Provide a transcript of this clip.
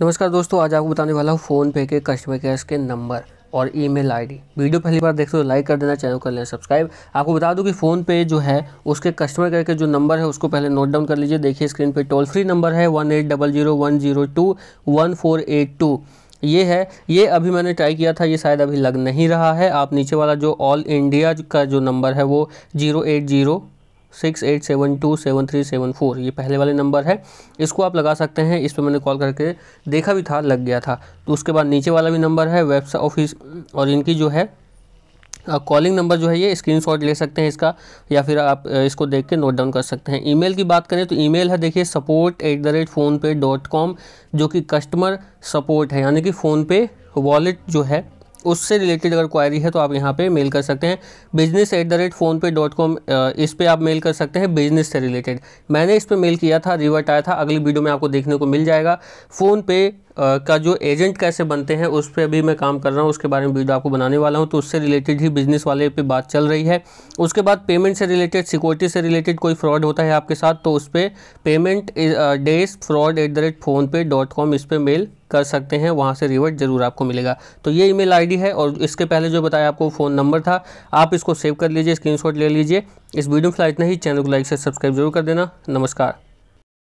नमस्कार दोस्तों आज आपको बताने वाला हूँ फ़ोनपे के कस्टमर केयर के नंबर और ईमेल आईडी वीडियो पहली बार देखते हो लाइक कर देना चैनल कर लेना सब्सक्राइब आपको बता दूं कि फ़ोनपे जो है उसके कस्टमर केयर के जो नंबर है उसको पहले नोट डाउन कर लीजिए देखिए स्क्रीन पे टोल फ्री नंबर है one eight double zero one zero two one four eight two ये है ये अभी मैंने ट्राई किया था ये शायद अभी लग नहीं रहा है आप नीचे वाला जो ऑल इंडिया का जो नंबर है वो zero eight zero six eight seven two seven three seven four ये पहले वाले नंबर है इसको आप लगा सकते हैं इस पर मैंने कॉल करके देखा भी था लग गया था तो उसके बाद नीचे वाला भी नंबर है वेबसाइट ऑफिस और इनकी जो है कॉलिंग नंबर जो है ये स्क्रीनशॉट ले सकते हैं इसका या फिर आप इसको देख के नोट डाउन कर सकते हैं ईमेल की बात करें तो ईमेल है देखिए support at the rate PhonePe dot com जो कि कस्टमर सपोर्ट है यानी कि फ़ोनपे वॉलेट जो है उससे रिलेटेड अगर क्वायरी है तो आप यहाँ पे मेल कर सकते हैं business at the rate PhonePe dot com इस पर आप मेल कर सकते हैं बिजनेस से रिलेटेड मैंने इस पर मेल किया था रिवर्ट आया था अगली वीडियो में आपको देखने को मिल जाएगा फ़ोन पे का जो एजेंट कैसे बनते हैं उस पर भी मैं काम कर रहा हूँ उसके बारे में वीडियो आपको बनाने वाला हूँ तो उससे रिलेटेड ही बिजनेस वाले पे बात चल रही है उसके बाद पेमेंट से रिलेटेड सिक्योरिटी से रिलेटेड कोई फ्रॉड होता है आपके साथ तो उस पर payment days fraud at the rate PhonePe dot com इस पर मेल कर सकते हैं वहाँ से रिवर्ट ज़रूर आपको मिलेगा तो ये ईमेल आईडी है और इसके पहले जो बताया आपको फ़ोन नंबर था आप इसको सेव कर लीजिए स्क्रीनशॉट ले लीजिए इस वीडियो में फिलहाल इतना ही चैनल को लाइक से सब्सक्राइब जरूर कर देना नमस्कार